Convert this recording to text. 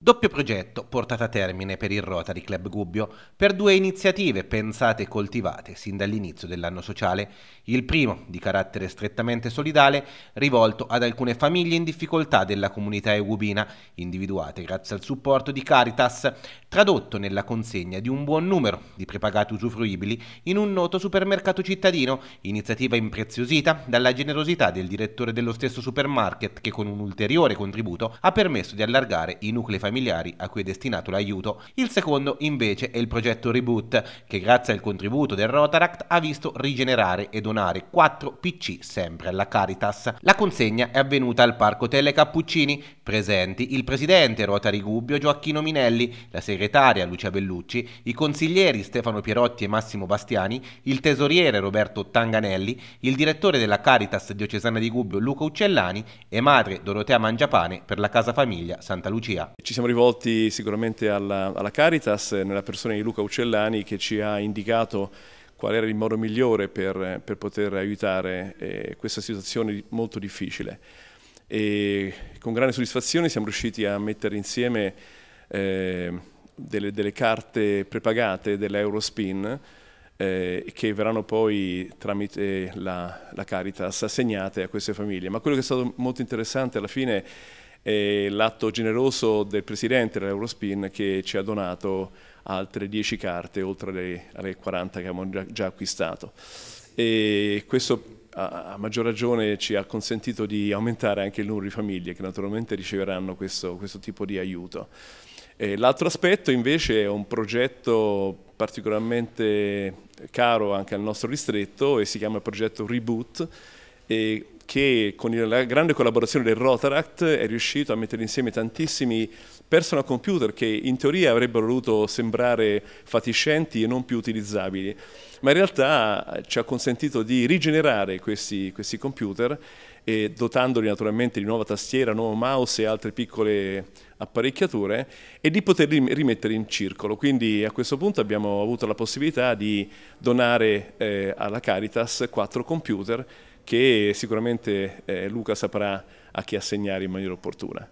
Doppio progetto portato a termine per il Rotary Club Gubbio per due iniziative pensate e coltivate sin dall'inizio dell'anno sociale. Il primo, di carattere strettamente solidale, rivolto ad alcune famiglie in difficoltà della comunità eububina, individuate grazie al supporto di Caritas, tradotto nella consegna di un buon numero di prepagati usufruibili in un noto supermercato cittadino, iniziativa impreziosita dalla generosità del direttore dello stesso supermarket che con un ulteriore contributo ha permesso di allargare i nuclei familiari familiari a cui è destinato l'aiuto. Il secondo invece è il progetto Reboot, che grazie al contributo del Rotaract ha visto rigenerare e donare 4 PC sempre alla Caritas. La consegna è avvenuta al Parco Tele Cappuccini, presenti il presidente Rotari Gubbio Gioacchino Minelli, la segretaria Lucia Bellucci, i consiglieri Stefano Pierotti e Massimo Bastiani, il tesoriere Roberto Tanganelli, il direttore della Caritas diocesana di Gubbio Luca Uccellani e madre Dorotea Mangiapane per la casa famiglia Santa Lucia. Ci siamo rivolti sicuramente alla, alla Caritas, nella persona di Luca Uccellani che ci ha indicato qual era il modo migliore per, per poter aiutare eh, questa situazione molto difficile. E con grande soddisfazione siamo riusciti a mettere insieme eh, delle, delle, carte prepagate dell'Eurospin eh, che verranno poi tramite la, la Caritas assegnate a queste famiglie. Ma quello che è stato molto interessante alla fine è e l'atto generoso del presidente dell'Eurospin che ci ha donato altre 10 carte oltre alle, alle 40 che abbiamo già, già acquistato. E questo a maggior ragione ci ha consentito di aumentare anche il numero di famiglie che naturalmente riceveranno questo, questo tipo di aiuto. L'altro aspetto invece è un progetto particolarmente caro anche al nostro distretto e si chiama il progetto Reboot e che con la grande collaborazione del Rotaract è riuscito a mettere insieme tantissimi personal computer che in teoria avrebbero dovuto sembrare fatiscenti e non più utilizzabili, ma in realtà eh, ci ha consentito di rigenerare questi, questi computer eh, dotandoli naturalmente di nuova tastiera, nuovo mouse e altre piccole apparecchiature e di poterli rimettere in circolo. Quindi a questo punto abbiamo avuto la possibilità di donare eh, alla Caritas quattro computer che sicuramente eh, Luca saprà a chi assegnare in maniera opportuna.